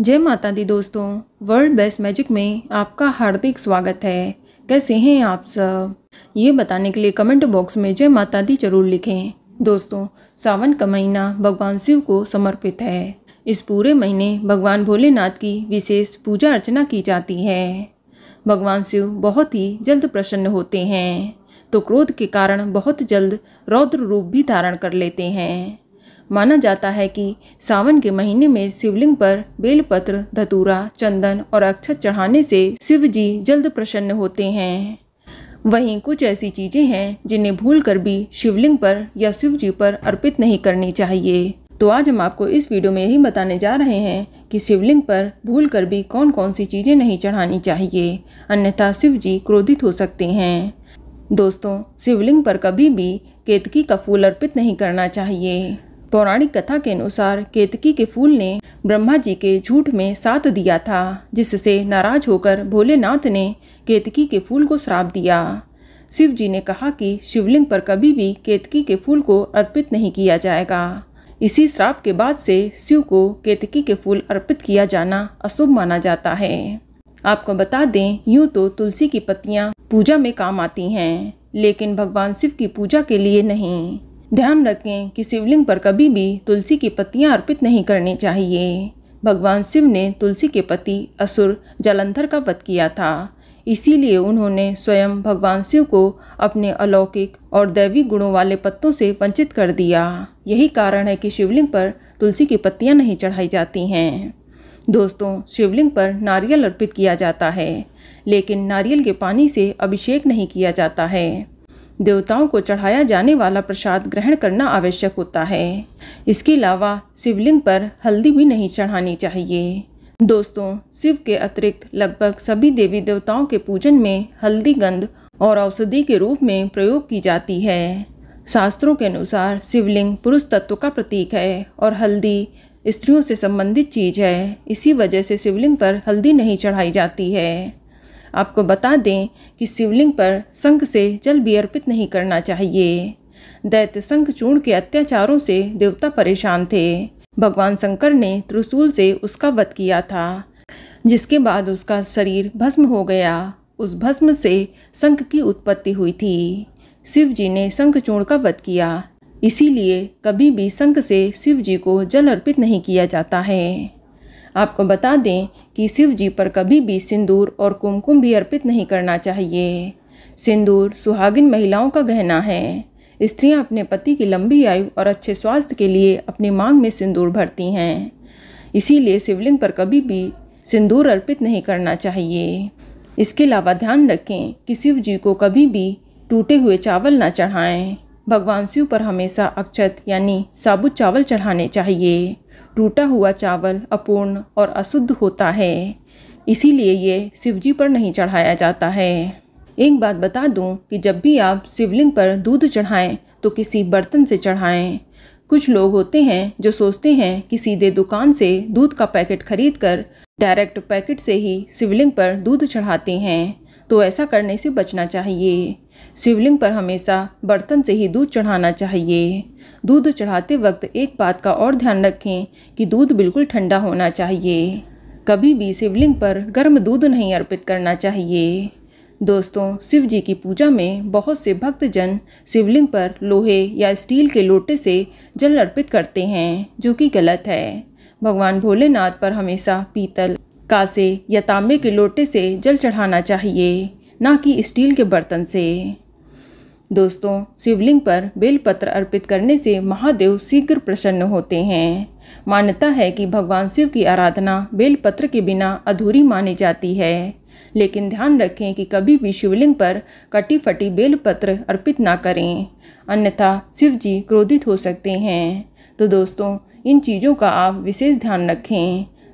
जय माता दी दोस्तों वर्ल्ड बेस्ट मैजिक में आपका हार्दिक स्वागत है कैसे हैं आप सब ये बताने के लिए कमेंट बॉक्स में जय माता दी जरूर लिखें दोस्तों सावन का महीना भगवान शिव को समर्पित है इस पूरे महीने भगवान भोलेनाथ की विशेष पूजा अर्चना की जाती है भगवान शिव बहुत ही जल्द प्रसन्न होते हैं तो क्रोध के कारण बहुत जल्द रौद्र रूप भी धारण कर लेते हैं माना जाता है कि सावन के महीने में शिवलिंग पर बेलपत्र धतूरा चंदन और अक्षत चढ़ाने से शिव जी जल्द प्रसन्न होते हैं वहीं कुछ ऐसी चीज़ें हैं जिन्हें भूल कर भी शिवलिंग पर या शिव जी पर अर्पित नहीं करनी चाहिए तो आज हम आपको इस वीडियो में यही बताने जा रहे हैं कि शिवलिंग पर भूल कर भी कौन कौन सी चीज़ें नहीं चढ़ानी चाहिए अन्यथा शिव जी क्रोधित हो सकते हैं दोस्तों शिवलिंग पर कभी भी केतकी का फूल अर्पित नहीं करना चाहिए पौराणिक कथा के अनुसार केतकी के फूल ने ब्रह्मा जी के झूठ में साथ दिया था जिससे नाराज होकर भोलेनाथ ने केतकी के फूल को श्राप दिया शिव जी ने कहा कि शिवलिंग पर कभी भी केतकी के फूल को अर्पित नहीं किया जाएगा इसी श्राप के बाद से शिव को केतकी के फूल अर्पित किया जाना अशुभ माना जाता है आपको बता दें यूँ तो तुलसी की पत्तियाँ पूजा में काम आती हैं लेकिन भगवान शिव की पूजा के लिए नहीं ध्यान रखें कि शिवलिंग पर कभी भी तुलसी की पत्तियां अर्पित नहीं करनी चाहिए भगवान शिव ने तुलसी के पति असुर जलंधर का वध किया था इसीलिए उन्होंने स्वयं भगवान शिव को अपने अलौकिक और दैवी गुणों वाले पत्तों से वंचित कर दिया यही कारण है कि शिवलिंग पर तुलसी की पत्तियां नहीं चढ़ाई जाती हैं दोस्तों शिवलिंग पर नारियल अर्पित किया जाता है लेकिन नारियल के पानी से अभिषेक नहीं किया जाता है देवताओं को चढ़ाया जाने वाला प्रसाद ग्रहण करना आवश्यक होता है इसके अलावा शिवलिंग पर हल्दी भी नहीं चढ़ानी चाहिए दोस्तों शिव के अतिरिक्त लगभग सभी देवी देवताओं के पूजन में हल्दी गंध और औषधि के रूप में प्रयोग की जाती है शास्त्रों के अनुसार शिवलिंग पुरुष तत्व का प्रतीक है और हल्दी स्त्रियों से संबंधित चीज है इसी वजह से शिवलिंग पर हल्दी नहीं चढ़ाई जाती है आपको बता दें कि शिवलिंग पर संघ से जल भी अर्पित नहीं करना चाहिए दैत्य संघ चूर्ण के अत्याचारों से देवता परेशान थे भगवान शंकर ने त्रिशूल से उसका वध किया था जिसके बाद उसका शरीर भस्म हो गया उस भस्म से संख की उत्पत्ति हुई थी शिव जी ने चूर्ण का वध किया इसीलिए कभी भी संख से शिव जी को जल अर्पित नहीं किया जाता है आपको बता दें कि शिव जी पर कभी भी सिंदूर और कुमकुम भी अर्पित नहीं करना चाहिए सिंदूर सुहागिन महिलाओं का गहना है स्त्रियां अपने पति की लंबी आयु और अच्छे स्वास्थ्य के लिए अपनी मांग में सिंदूर भरती हैं इसीलिए शिवलिंग पर कभी भी सिंदूर अर्पित नहीं करना चाहिए इसके अलावा ध्यान रखें कि शिव जी को कभी भी टूटे हुए चावल ना चढ़ाएं भगवान शिव पर हमेशा अक्षत यानी साबुत चावल चढ़ाने चाहिए टूटा हुआ चावल अपूर्ण और अशुद्ध होता है इसीलिए ये शिवजी पर नहीं चढ़ाया जाता है एक बात बता दूं कि जब भी आप शिवलिंग पर दूध चढ़ाएं तो किसी बर्तन से चढ़ाएं कुछ लोग होते हैं जो सोचते हैं कि सीधे दुकान से दूध का पैकेट खरीद कर डायरेक्ट पैकेट से ही शिवलिंग पर दूध चढ़ाते हैं तो ऐसा करने से बचना चाहिए शिवलिंग पर हमेशा बर्तन से ही दूध चढ़ाना चाहिए दूध चढ़ाते वक्त एक बात का और ध्यान रखें कि दूध बिल्कुल ठंडा होना चाहिए कभी भी शिवलिंग पर गर्म दूध नहीं अर्पित करना चाहिए दोस्तों शिव जी की पूजा में बहुत से भक्तजन शिवलिंग पर लोहे या स्टील के लोटे से जल अर्पित करते हैं जो कि गलत है भगवान भोलेनाथ पर हमेशा पीतल कासे या तांबे के लोटे से जल चढ़ाना चाहिए ना कि स्टील के बर्तन से दोस्तों शिवलिंग पर बेलपत्र अर्पित करने से महादेव शीघ्र प्रसन्न होते हैं मान्यता है कि भगवान शिव की आराधना बेलपत्र के बिना अधूरी मानी जाती है लेकिन ध्यान रखें कि कभी भी शिवलिंग पर कटी फटी बेलपत्र अर्पित ना करें अन्यथा शिव जी क्रोधित हो सकते हैं तो दोस्तों इन चीज़ों का आप विशेष ध्यान रखें